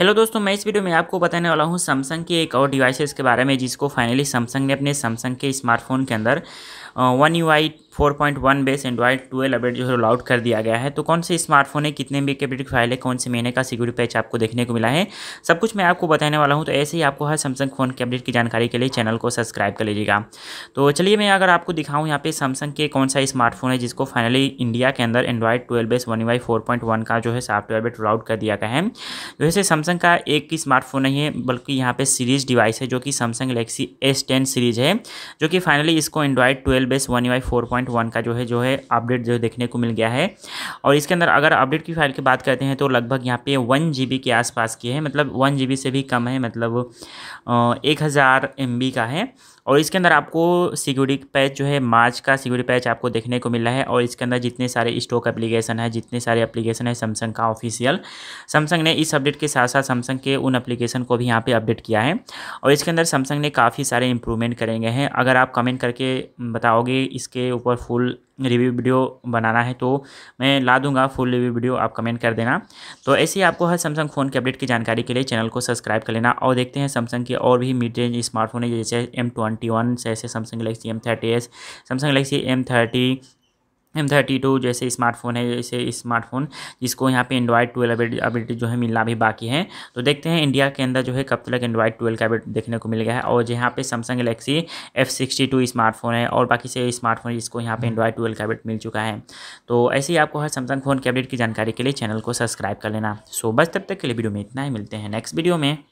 Hello दोस्तों मैं इस वीडियो में आपको बताने वाला हूँ सैमसंग की एक और डिवाइसेस के बारे में जिसको फाइनली सैमसंग ने अपने सैमसंग के स्मार्टफोन के अंदर one U I four point one base Android twelve update जो है रोल आउट कर दिया गया है तो कौन से स्मार्टफोन है कितने बी के फाइल है कौन से महीने का सिक्योरिटी पैच आपको देखने को मिला है सब कुछ मैं आपको बताने वाला हूँ तो ऐसे ही आपको हर सैमसंग फ़ोन के अपडेट की जानकारी के लिए चैनल को सब्सक्राइब कर लीजिएगा तो चलिए मैं अगर आपको दिखाऊँ यहाँ पे सैमसंग के कौन सा स्मार्टफोन है जिसको फाइनली इंडिया के अंदर Android twelve base One UI four point one का जो है सॉफ्टवेयर अपडेट रोल आउट कर दिया गया है तो वैसे सैमसंग का एक ही स्मार्टफोन नहीं है बल्कि यहाँ पे सीरीज डिवाइस है जो कि Samsung Galaxy S ten series है जो कि फाइनली इसको Android twelve base One UI four point one का जो है जो है अपडेट जो देखने को मिल गया है और इसके अंदर अगर अपडेट की फाइल की बात करते हैं तो लगभग यहाँ पे वन जी के आसपास की है मतलब वन जी से भी कम है मतलब एक हज़ार का है और इसके अंदर आपको सिक्योरिटी पैच जो है मार्च का सिक्योरिटी पैच आपको देखने को मिला है और इसके अंदर जितने सारे स्टॉक एप्लीकेशन है जितने सारे एप्लीकेशन है सैमसंग का ऑफिशियल सैमसंग ने इस अपडेट के साथ साथ सैमसंग के उन एप्लीकेशन को भी यहाँ पे अपडेट किया है और इसके अंदर सैमसंग ने काफ़ी सारे इंप्रूवमेंट करेंगे हैं अगर आप कमेंट करके बताओ चाहोगे इसके ऊपर फुल रिव्यू वीडियो बनाना है तो मैं ला दूंगा फुल रिव्यू वीडियो आप कमेंट कर देना तो ऐसे ही आपको हर सैमसंग फ़ोन के अपडेट की जानकारी के लिए चैनल को सब्सक्राइब कर लेना और देखते हैं सैमसंग के और भी मिड रेंज स्मार्टफोन है जैसे एम ट्वेंटी वन जैसे Samsung Galaxy M thirty S Samsung Galaxy M thirty M thirty two जैसे स्मार्टफोन है जैसे स्मार्टफोन जिसको यहाँ पे एंड्रॉयड ट्वेल्व अपडेट जो है मिलना भी बाकी है तो देखते हैं इंडिया के अंदर जो है कब तक एंड्रॉयड ट्वेल्व का अपडेट देखने को मिल गया है और यहाँ पे Samsung Galaxy F sixty two smartphone है और बाकी से स्मार्टफोन जिसको यहाँ पे एंड्रॉयड हम्म। ट्वेल्व का अपडेट मिल चुका है तो ऐसे ही आपको हर सैमसंग फ़ोन के अपडेट की जानकारी के लिए चैनल को सब्सक्राइब कर लेना सो बस तब तक के लिए वीडियो में इतना ही मिलते हैं नेक्स्ट वीडियो में